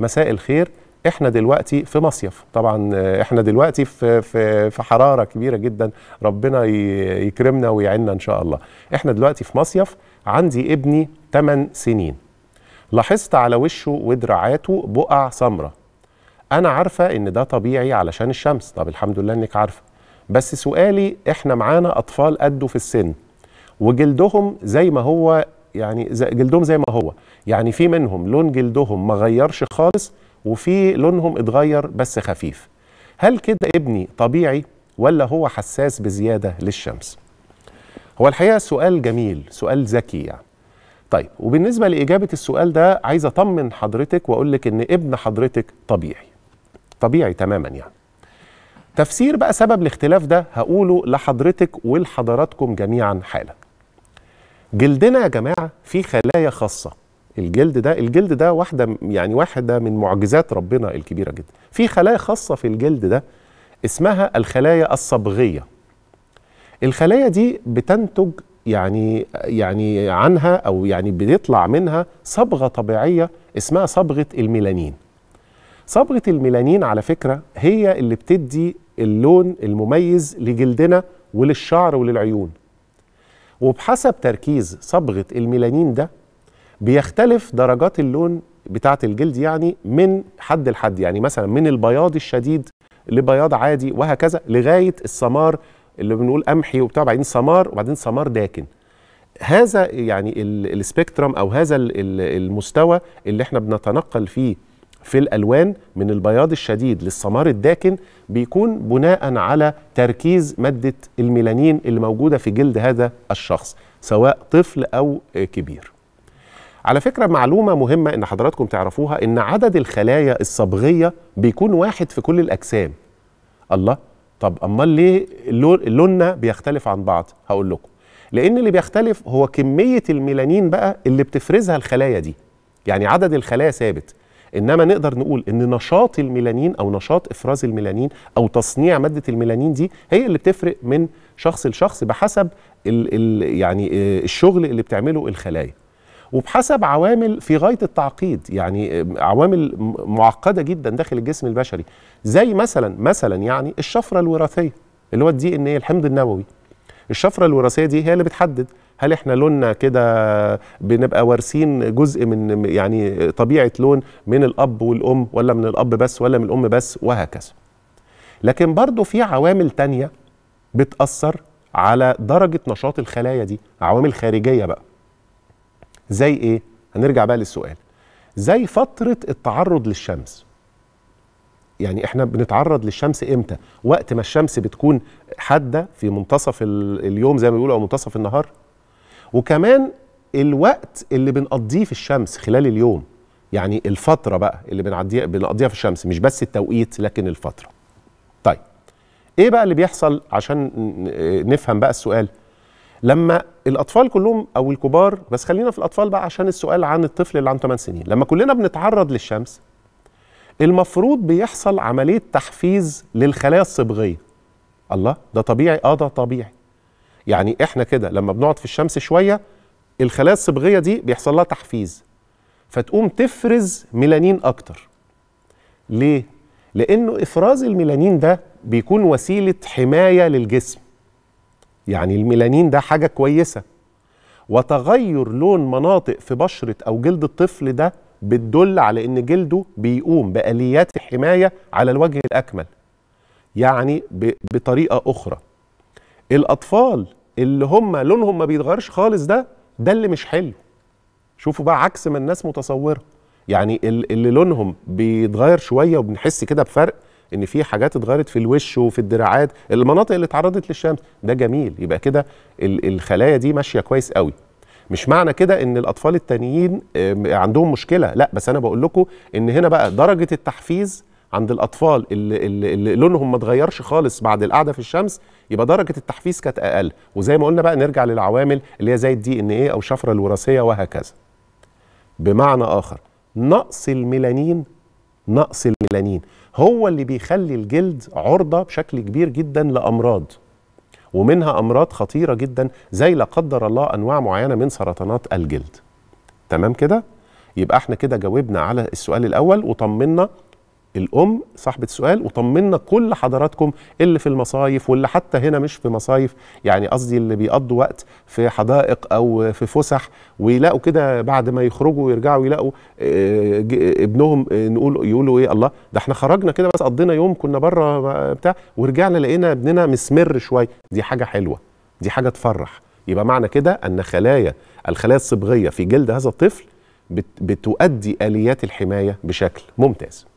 مساء الخير احنا دلوقتي في مصيف طبعا آه، احنا دلوقتي في في في حراره كبيره جدا ربنا يكرمنا ويعيننا ان شاء الله احنا دلوقتي في مصيف عندي ابني 8 سنين لاحظت على وشه ودراعاته بقع سمراء انا عارفه ان ده طبيعي علشان الشمس طب الحمد لله انك عارفه بس سؤالي احنا معانا اطفال قده في السن وجلدهم زي ما هو يعني جلدهم زي ما هو يعني في منهم لون جلدهم ما غيرش خالص وفي لونهم اتغير بس خفيف هل كده ابني طبيعي ولا هو حساس بزيادة للشمس هو الحقيقة سؤال جميل سؤال ذكي يعني طيب وبالنسبة لإجابة السؤال ده عايز أطمن حضرتك وأقول لك إن ابن حضرتك طبيعي طبيعي تماما يعني تفسير بقى سبب الاختلاف ده هقوله لحضرتك ولحضراتكم جميعا حالا جلدنا يا جماعه فيه خلايا خاصه الجلد ده الجلد ده واحده يعني واحده من معجزات ربنا الكبيره جدا في خلايا خاصه في الجلد ده اسمها الخلايا الصبغيه الخلايا دي بتنتج يعني يعني عنها او يعني بيطلع منها صبغه طبيعيه اسمها صبغه الميلانين صبغه الميلانين على فكره هي اللي بتدي اللون المميز لجلدنا وللشعر وللعيون وبحسب تركيز صبغه الميلانين ده بيختلف درجات اللون بتاعه الجلد يعني من حد لحد يعني مثلا من البياض الشديد لبياض عادي وهكذا لغايه السمار اللي بنقول قمحي وبتاع بعدين سمار وبعدين سمار داكن هذا يعني السبيكترم او هذا المستوى اللي احنا بنتنقل فيه في الألوان من البياض الشديد للسمار الداكن بيكون بناء على تركيز مادة الميلانين اللي موجودة في جلد هذا الشخص سواء طفل أو كبير على فكرة معلومة مهمة إن حضراتكم تعرفوها إن عدد الخلايا الصبغية بيكون واحد في كل الأجسام الله طب أمال ليه لوننا بيختلف عن بعض هقول لكم لأن اللي بيختلف هو كمية الميلانين بقى اللي بتفرزها الخلايا دي يعني عدد الخلايا ثابت انما نقدر نقول ان نشاط الميلانين او نشاط افراز الميلانين او تصنيع ماده الميلانين دي هي اللي بتفرق من شخص لشخص بحسب الـ الـ يعني آه، الشغل اللي بتعمله الخلايا وبحسب عوامل في غايه التعقيد يعني آه، عوامل معقده جدا داخل الجسم البشري زي مثلا مثلا يعني الشفره الوراثيه اللي هو الدي ان الحمض النووي الشفره الوراثيه دي هي اللي بتحدد هل احنا لوننا كده بنبقى وارثين جزء من يعني طبيعه لون من الاب والام ولا من الاب بس ولا من الام بس وهكذا لكن برضه في عوامل تانية بتاثر على درجه نشاط الخلايا دي عوامل خارجيه بقى زي ايه هنرجع بقى للسؤال زي فتره التعرض للشمس يعني احنا بنتعرض للشمس امتى وقت ما الشمس بتكون حاده في منتصف اليوم زي ما بيقولوا او منتصف النهار وكمان الوقت اللي بنقضيه في الشمس خلال اليوم يعني الفتره بقى اللي بنعديها بنقضيها في الشمس مش بس التوقيت لكن الفتره طيب ايه بقى اللي بيحصل عشان نفهم بقى السؤال لما الاطفال كلهم او الكبار بس خلينا في الاطفال بقى عشان السؤال عن الطفل اللي عنده 8 سنين لما كلنا بنتعرض للشمس المفروض بيحصل عمليه تحفيز للخلايا الصبغيه الله ده طبيعي اه ده طبيعي يعني احنا كده لما بنقعد في الشمس شويه الخلايا الصبغيه دي بيحصل لها تحفيز فتقوم تفرز ميلانين اكتر ليه لانه افراز الميلانين ده بيكون وسيله حمايه للجسم يعني الميلانين ده حاجه كويسه وتغير لون مناطق في بشره او جلد الطفل ده بتدل على ان جلده بيقوم باليات الحمايه على الوجه الاكمل يعني بطريقه اخرى الاطفال اللي هم لونهم ما بيتغيرش خالص ده ده اللي مش حلو شوفوا بقى عكس ما الناس متصوره يعني اللي لونهم بيتغير شويه وبنحس كده بفرق ان في حاجات اتغيرت في الوش وفي الدراعات المناطق اللي اتعرضت للشمس ده جميل يبقى كده الخلايا دي ماشيه كويس قوي مش معنى كده ان الاطفال التانيين عندهم مشكله لا بس انا بقول لكم ان هنا بقى درجه التحفيز عند الاطفال اللي, اللي لونهم ما اتغيرش خالص بعد القعده في الشمس يبقى درجه التحفيز كانت اقل وزي ما قلنا بقى نرجع للعوامل اللي هي زي الدي ان ايه او الشفره الوراثيه وهكذا بمعنى اخر نقص الميلانين نقص الميلانين هو اللي بيخلي الجلد عرضه بشكل كبير جدا لامراض ومنها امراض خطيره جدا زي لا قدر الله انواع معينه من سرطانات الجلد تمام كده يبقى احنا كده جاوبنا على السؤال الاول وطمنا الام صاحبه السؤال وطمنا كل حضراتكم اللي في المصايف واللي حتى هنا مش في مصايف يعني قصدي اللي بيقضوا وقت في حدائق او في فسح ويلاقوا كده بعد ما يخرجوا ويرجعوا يلاقوا آه، ابنهم آه، نقول يقولوا ايه الله ده احنا خرجنا كده بس قضينا يوم كنا بره بتاع ورجعنا لقينا ابننا مسمر شويه دي حاجه حلوه دي حاجه تفرح يبقى معنى كده ان خلايا الخلايا الصبغيه في جلد هذا الطفل بتؤدي اليات الحمايه بشكل ممتاز